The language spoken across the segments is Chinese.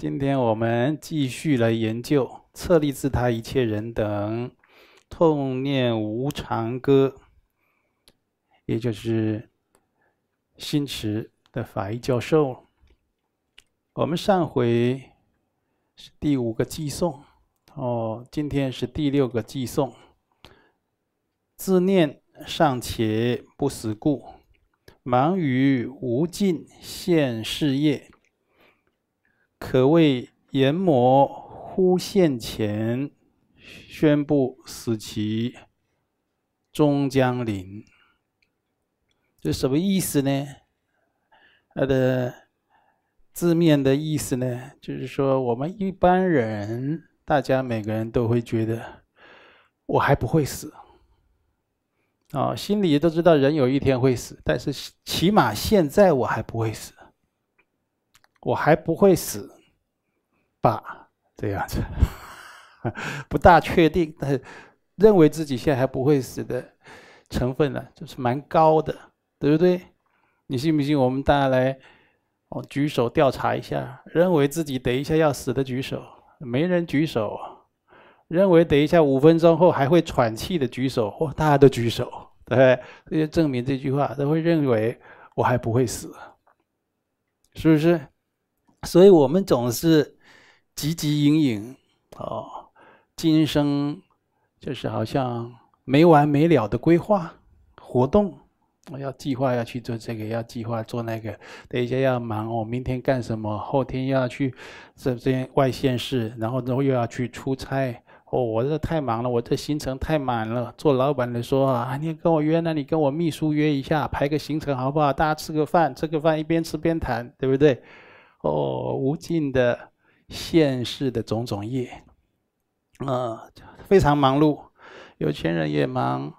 今天我们继续来研究《测立自他一切人等痛念无常歌》，也就是新池的法医教授。我们上回是第五个寄送，哦，今天是第六个寄送。自念尚且不死故，忙于无尽现事业。可谓阎魔忽现前，宣布死期终将临。这什么意思呢？它的字面的意思呢，就是说我们一般人，大家每个人都会觉得我还不会死啊，心里都知道人有一天会死，但是起码现在我还不会死。我还不会死吧？这样子 不大确定，但是认为自己现在还不会死的成分呢，就是蛮高的，对不对？你信不信？我们大家来哦，举手调查一下，认为自己等一下要死的举手，没人举手；认为等一下五分钟后还会喘气的举手，哦，大家都举手，对，这就证明这句话，都会认为我还不会死，是不是？所以我们总是汲汲营营哦，今生就是好像没完没了的规划活动，我要计划要去做这个，要计划做那个。等一下要忙哦，明天干什么？后天要去这这些外县市，然后之后又要去出差哦。我这太忙了，我这行程太满了。做老板的说啊，你跟我约，那你跟我秘书约一下，排个行程好不好？大家吃个饭，吃个饭一边吃边谈，对不对？哦，无尽的现世的种种业，啊，非常忙碌。有钱人也忙，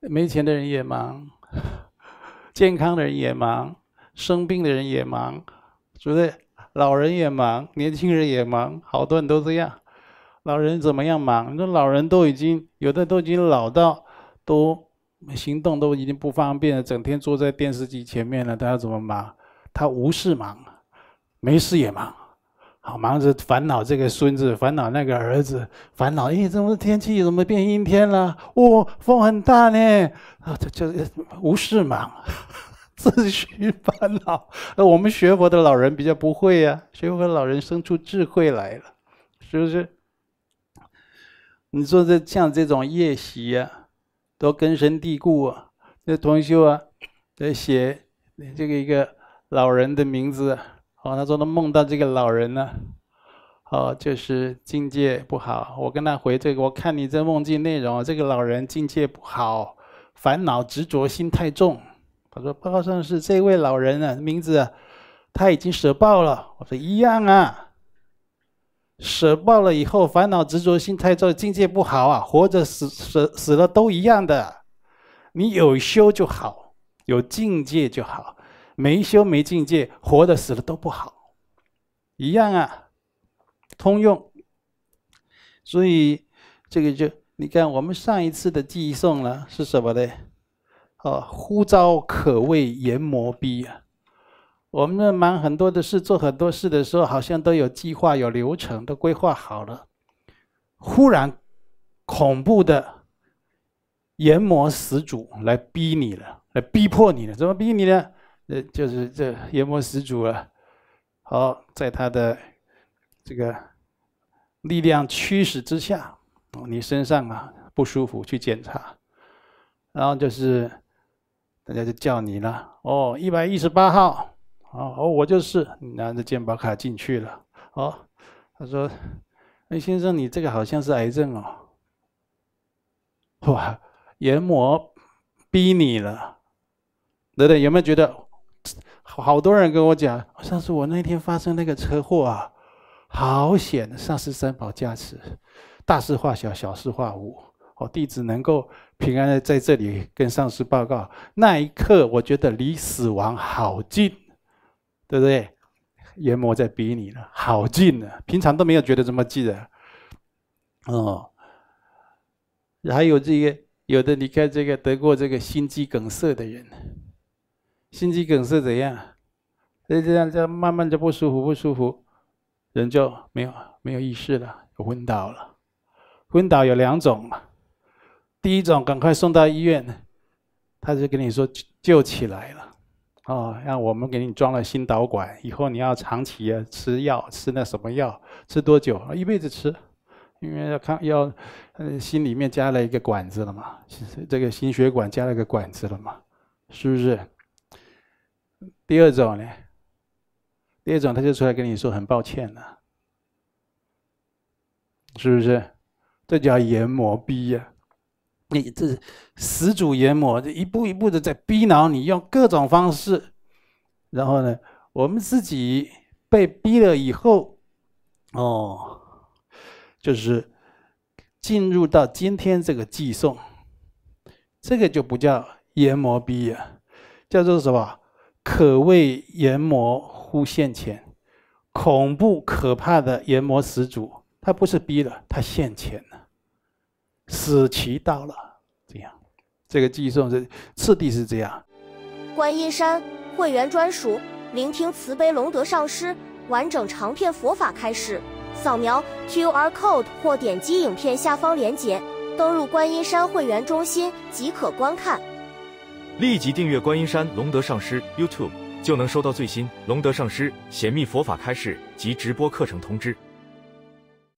没钱的人也忙，健康的人也忙，生病的人也忙，是不是？老人也忙，年轻人也忙，好多人都这样。老人怎么样忙？你说老人都已经有的都已经老到都行动都已经不方便了，整天坐在电视机前面了，他要怎么忙？他无事忙，没事也忙，好忙着烦恼这个孙子，烦恼那个儿子，烦恼哎，怎么天气怎么变阴天了？哦，风很大呢！啊，这就无事忙，自寻烦恼。那我们学佛的老人比较不会呀，学佛的老人生出智慧来了，是不是？你说这像这种夜袭呀，都根深蒂固啊。那同修啊，在写这个一个。老人的名字哦，他说他梦到这个老人了，哦，就是境界不好。我跟他回这个，我看你这梦境内容，这个老人境界不好，烦恼执着心太重。他说报告上是这位老人啊，名字他已经舍报了。我说一样啊，舍报了以后，烦恼执着心太重，境界不好啊，活着死死死了都一样的，你有修就好，有境界就好。没修没境界，活的死的都不好，一样啊，通用。所以这个就你看，我们上一次的寄送了是什么呢？哦，呼召可畏阎魔逼啊！我们那忙很多的事，做很多事的时候，好像都有计划、有流程，都规划好了。忽然，恐怖的阎魔始祖来逼你了，来逼迫你了，怎么逼你呢？那就是这阎魔始祖啊，好，在他的这个力量驱使之下，你身上啊不舒服，去检查，然后就是大家就叫你了，哦，一百一十八号，哦哦，我就是拿着健保卡进去了，哦，他说，哎，先生，你这个好像是癌症哦，哇，阎魔逼你了，对不对？有没有觉得？好多人跟我讲，上次我那天发生那个车祸啊，好险！上师三宝加持，大事化小，小事化无。哦，弟子能够平安的在这里跟上师报告，那一刻我觉得离死亡好近，对不对？阎魔在逼你了，好近啊！平常都没有觉得这么近的，哦。还有这个，有的你看这个得过这个心肌梗塞的人。心肌梗塞怎样？就这样，这样慢慢就不舒服，不舒服，人就没有没有意识了，就昏倒了。昏倒有两种，嘛，第一种赶快送到医院，他就跟你说救起来了，哦，让我们给你装了心导管，以后你要长期吃药，吃那什么药，吃多久？一辈子吃，因为要看要心里面加了一个管子了嘛，这个心血管加了个管子了嘛，是不是？第二种呢，第二种他就出来跟你说很抱歉了，是不是？这叫研磨逼呀？你这始祖研磨，一步一步的在逼挠你，用各种方式。然后呢，我们自己被逼了以后，哦，就是进入到今天这个寄送，这个就不叫研磨逼呀，叫做什么？可谓阎魔忽现前，恐怖可怕的阎魔始祖，他不是逼了，他现前了，死期到了这样，这个寄送是次第是这样。观音山会员专属，聆听慈悲龙德上师完整长篇佛法开始，扫描 QR code 或点击影片下方链接，登录观音山会员中心即可观看。立即订阅观音山龙德上师 YouTube，就能收到最新龙德上师显密佛法开示及直播课程通知。